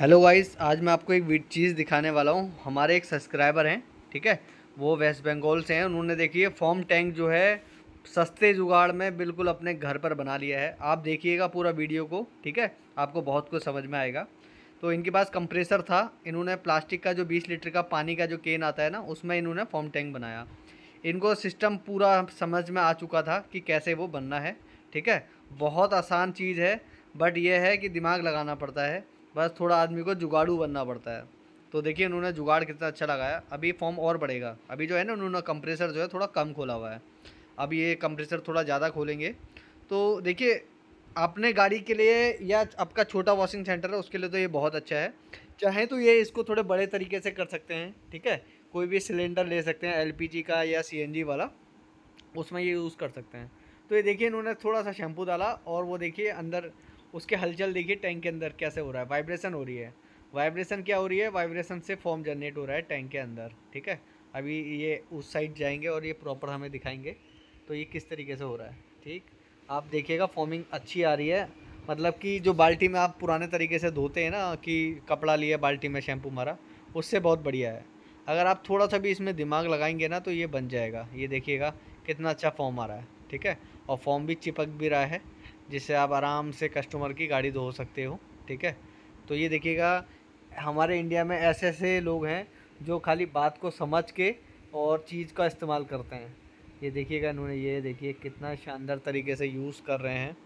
hello guys आज मैं आपको एक चीज़ दिखाने वाला हूँ हमारे एक सब्सक्राइबर हैं ठीक है वो वेस्ट बंगाल से हैं उन्होंने देखिए फॉर्म टैंक जो है सस्ते जुगाड़ में बिल्कुल अपने घर पर बना लिया है आप देखिएगा पूरा वीडियो को ठीक है आपको बहुत कुछ समझ में आएगा तो इनके पास कंप्रेसर था इन्होंने प्लास्टिक का जो बीस लीटर का पानी का जो केन आता है ना उसमें इन्होंने फॉर्म टैंक बनाया इनको सिस्टम पूरा समझ में आ चुका था कि कैसे वो बनना है ठीक है बहुत आसान चीज़ है बट ये है कि दिमाग लगाना पड़ता है बस थोड़ा आदमी को जुगाड़ू बनना पड़ता है तो देखिए उन्होंने जुगाड़ कितना अच्छा लगाया अभी फॉर्म और बढ़ेगा अभी जो है ना उन्होंने कंप्रेसर जो है थोड़ा कम खोला हुआ है अब ये कंप्रेसर थोड़ा ज़्यादा खोलेंगे तो देखिए अपने गाड़ी के लिए या आपका छोटा वॉशिंग सेंटर है उसके लिए तो ये बहुत अच्छा है चाहें तो ये इसको थोड़े बड़े तरीके से कर सकते हैं ठीक है कोई भी सिलेंडर ले सकते हैं एलपीजी का या सीएनजी वाला उसमें ये यूज़ कर सकते हैं तो ये देखिए इन्होंने थोड़ा सा शैम्पू डाला और वो देखिए अंदर उसके हलचल देखिए टैंक के अंदर कैसे हो रहा है वाइब्रेशन हो रही है वाइब्रेशन क्या हो रही है वाइब्रेशन से फॉर्म जनरेट हो रहा है टैंक के अंदर ठीक है अभी ये उस साइड जाएंगे और ये प्रॉपर हमें दिखाएंगे तो ये किस तरीके से हो रहा है ठीक आप देखिएगा फॉर्मिंग अच्छी आ रही है मतलब कि जो बाल्टी में आप पुराने तरीके से धोते हैं ना कि कपड़ा लिया बाल्टी में शैम्पू मारा उससे बहुत बढ़िया है अगर आप थोड़ा सा भी इसमें दिमाग लगाएंगे ना तो ये बन जाएगा ये देखिएगा कितना अच्छा फॉर्म आ रहा है ठीक है और फॉर्म भी चिपक भी रहा है जिससे आप आराम से कस्टमर की गाड़ी धो सकते हो ठीक है तो ये देखिएगा हमारे इंडिया में ऐसे ऐसे लोग हैं जो खाली बात को समझ के और चीज़ का इस्तेमाल करते हैं ये देखिएगा इन्होंने ये देखिए कितना शानदार तरीके से यूज़ कर रहे हैं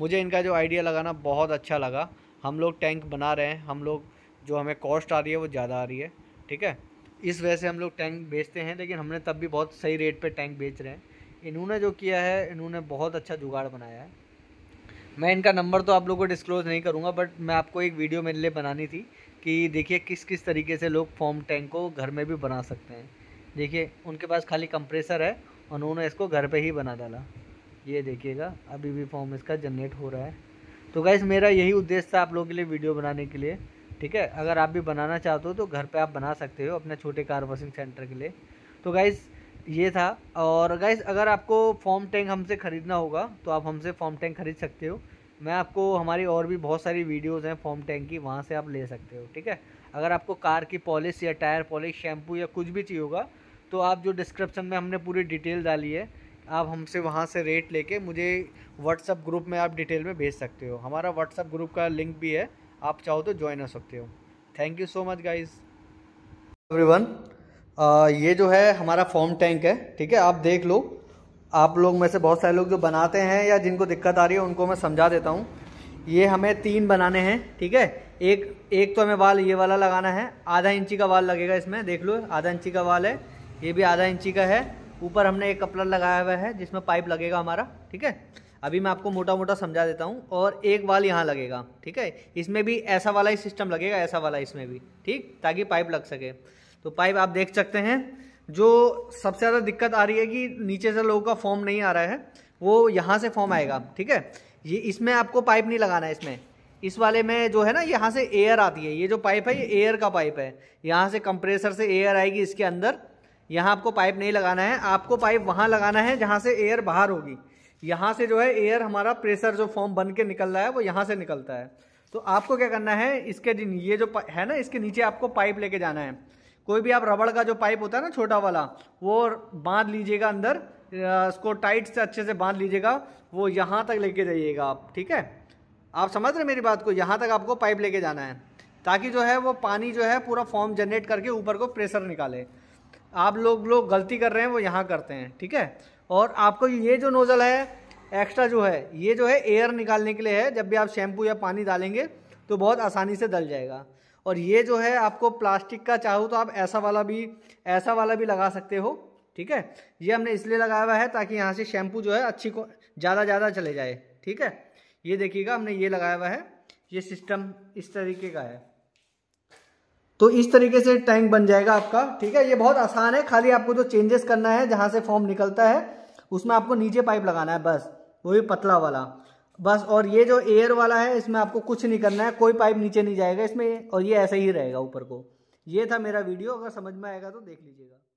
मुझे इनका जो आइडिया लगाना बहुत अच्छा लगा हम लोग टैंक बना रहे हैं हम लोग जो हमें कॉस्ट आ रही है वो ज़्यादा आ रही है ठीक है इस वजह से हम लोग टैंक बेचते हैं लेकिन हमने तब भी बहुत सही रेट पर टैंक बेच रहे हैं इन्होंने जो किया है इन्होंने बहुत अच्छा जुगाड़ बनाया है मैं इनका नंबर तो आप लोगों को डिस्क्लोज नहीं करूँगा बट मैं आपको एक वीडियो मेरे लिए बनानी थी कि देखिए किस किस तरीके से लोग फॉर्म टैंक को घर में भी बना सकते हैं देखिए उनके पास खाली कंप्रेसर है उन्होंने इसको घर पे ही बना डाला ये देखिएगा अभी भी फॉर्म इसका जनरेट हो रहा है तो गैस मेरा यही उद्देश्य था आप लोगों के लिए वीडियो बनाने के लिए ठीक है अगर आप भी बनाना चाहते हो तो घर पे आप बना सकते हो अपने छोटे कार वॉशिंग सेंटर के लिए तो गाइज़ ये था और गाइज अगर आपको फॉर्म टैंक हमसे ख़रीदना होगा तो आप हमसे फॉर्म टैंक ख़रीद सकते हो मैं आपको हमारी और भी बहुत सारी वीडियोस हैं फॉर्म टैंक की वहाँ से आप ले सकते हो ठीक है अगर आपको कार की पॉलिश या टायर पॉलिश शैम्पू या कुछ भी चाहिए होगा तो आप जो डिस्क्रिप्शन में हमने पूरी डिटेल डाली है आप हमसे वहाँ से रेट लेके मुझे व्हाट्सअप ग्रुप में आप डिटेल में भेज सकते हो हमारा व्हाट्सअप ग्रुप का लिंक भी है आप चाहो तो ज्वाइन हो सकते हो thank you so much guys every ये जो है हमारा फॉर्म टैंक है ठीक है आप देख लो आप लोग में से बहुत सारे लोग जो बनाते हैं या जिनको दिक्कत आ रही है उनको मैं समझा देता हूँ ये हमें तीन बनाने हैं ठीक है एक एक तो हमें वाल ये वाला लगाना है आधा इंची का वाल लगेगा इसमें देख लो आधा इंची का वाल है ये भी आधा इंची का है ऊपर हमने एक कपलर लगाया हुआ है जिसमें पाइप लगेगा हमारा ठीक है अभी मैं आपको मोटा मोटा समझा देता हूँ और एक वाल यहाँ लगेगा ठीक है इसमें भी ऐसा वाला ही सिस्टम लगेगा ऐसा वाला इसमें भी ठीक ताकि पाइप लग सके तो पाइप आप देख सकते हैं जो सबसे ज़्यादा दिक्कत आ रही है कि नीचे से लोगों का फॉर्म नहीं आ रहा है वो यहाँ से फॉर्म आएगा ठीक है ये इसमें आपको पाइप नहीं लगाना है इसमें इस वाले में जो है ना यहाँ से एयर आती है ये जो पाइप है ये एयर का पाइप है यहाँ से कंप्रेसर से एयर आएगी इसके अंदर यहाँ आपको पाइप नहीं लगाना है आपको पाइप वहाँ लगाना है जहाँ से एयर बाहर होगी यहाँ से जो है एयर हमारा प्रेशर जो फॉर्म बन के निकल रहा है वो यहाँ से निकलता है तो आपको क्या करना है इसके ये जो है ना इसके नीचे आपको पाइप लेके जाना है कोई भी आप रबड़ का जो पाइप होता है ना छोटा वाला वो बांध लीजिएगा अंदर उसको टाइट से अच्छे से बांध लीजिएगा वो यहाँ तक लेके जाइएगा आप ठीक है आप समझ रहे मेरी बात को यहाँ तक आपको पाइप लेके जाना है ताकि जो है वो पानी जो है पूरा फॉर्म जनरेट करके ऊपर को प्रेशर निकाले आप लोग लोग गलती कर रहे हैं वो यहाँ करते हैं ठीक है और आपको ये जो नोज़ल है एक्स्ट्रा जो है ये जो है एयर निकालने के लिए है जब भी आप शैम्पू या पानी डालेंगे तो बहुत आसानी से डल जाएगा और ये जो है आपको प्लास्टिक का चाहो तो आप ऐसा वाला भी ऐसा वाला भी लगा सकते हो ठीक है ये हमने इसलिए लगाया हुआ है ताकि यहाँ से शैम्पू जो है अच्छी को ज़्यादा ज़्यादा चले जाए ठीक है ये देखिएगा हमने ये लगाया हुआ है ये सिस्टम इस तरीके का है तो इस तरीके से टैंक बन जाएगा आपका ठीक है ये बहुत आसान है खाली आपको जो चेंजेस करना है जहाँ से फॉर्म निकलता है उसमें आपको नीचे पाइप लगाना है बस वो भी पतला वाला बस और ये जो एयर वाला है इसमें आपको कुछ नहीं करना है कोई पाइप नीचे नहीं जाएगा इसमें और ये ऐसे ही रहेगा ऊपर को ये था मेरा वीडियो अगर समझ में आएगा तो देख लीजिएगा